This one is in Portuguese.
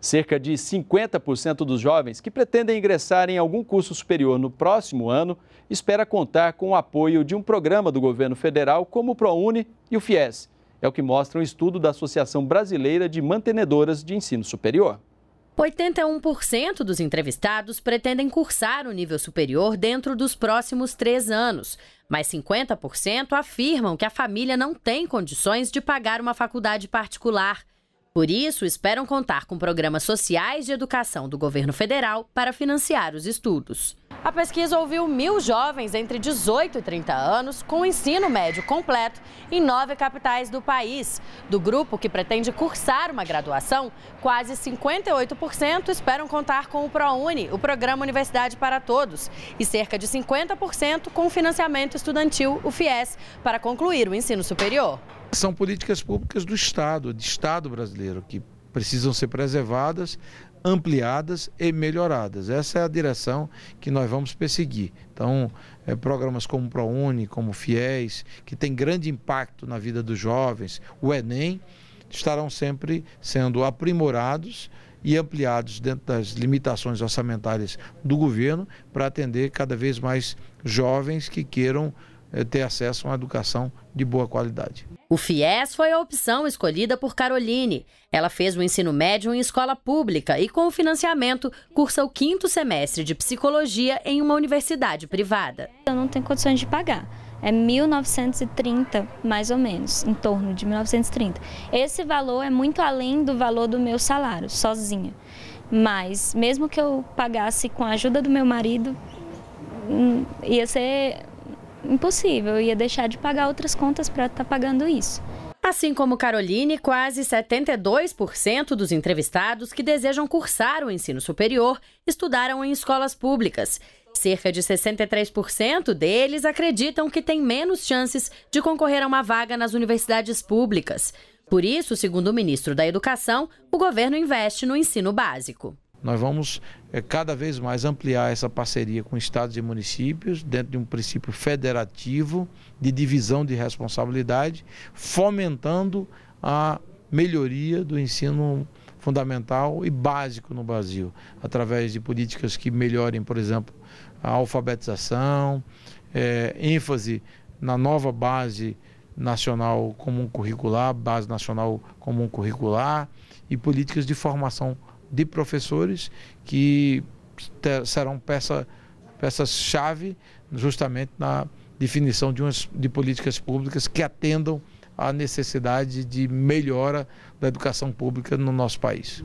Cerca de 50% dos jovens que pretendem ingressar em algum curso superior no próximo ano espera contar com o apoio de um programa do governo federal como o ProUni e o FIES. É o que mostra um estudo da Associação Brasileira de Mantenedoras de Ensino Superior. 81% dos entrevistados pretendem cursar o nível superior dentro dos próximos três anos, mas 50% afirmam que a família não tem condições de pagar uma faculdade particular. Por isso, esperam contar com programas sociais de educação do governo federal para financiar os estudos. A pesquisa ouviu mil jovens entre 18 e 30 anos com ensino médio completo em nove capitais do país. Do grupo que pretende cursar uma graduação, quase 58% esperam contar com o ProUni, o Programa Universidade para Todos, e cerca de 50% com financiamento estudantil, o FIES, para concluir o ensino superior são políticas públicas do Estado, de Estado brasileiro, que precisam ser preservadas, ampliadas e melhoradas. Essa é a direção que nós vamos perseguir. Então, é, programas como o ProUni, como o FIES, que tem grande impacto na vida dos jovens, o Enem, estarão sempre sendo aprimorados e ampliados dentro das limitações orçamentárias do governo para atender cada vez mais jovens que queiram é ter acesso a uma educação de boa qualidade. O FIES foi a opção escolhida por Caroline. Ela fez o ensino médio em escola pública e, com o financiamento, cursa o quinto semestre de psicologia em uma universidade privada. Eu não tenho condições de pagar. É 1930, mais ou menos, em torno de 1930. Esse valor é muito além do valor do meu salário, sozinha. Mas, mesmo que eu pagasse com a ajuda do meu marido, hum, ia ser impossível, eu ia deixar de pagar outras contas para estar tá pagando isso. Assim como Caroline, quase 72% dos entrevistados que desejam cursar o ensino superior estudaram em escolas públicas. Cerca de 63% deles acreditam que têm menos chances de concorrer a uma vaga nas universidades públicas. Por isso, segundo o ministro da Educação, o governo investe no ensino básico. Nós vamos é, cada vez mais ampliar essa parceria com estados e municípios, dentro de um princípio federativo de divisão de responsabilidade, fomentando a melhoria do ensino fundamental e básico no Brasil, através de políticas que melhorem, por exemplo, a alfabetização, é, ênfase na nova base nacional comum curricular, base nacional comum curricular e políticas de formação de professores que ter, serão peça, peças-chave justamente na definição de, umas, de políticas públicas que atendam à necessidade de melhora da educação pública no nosso país.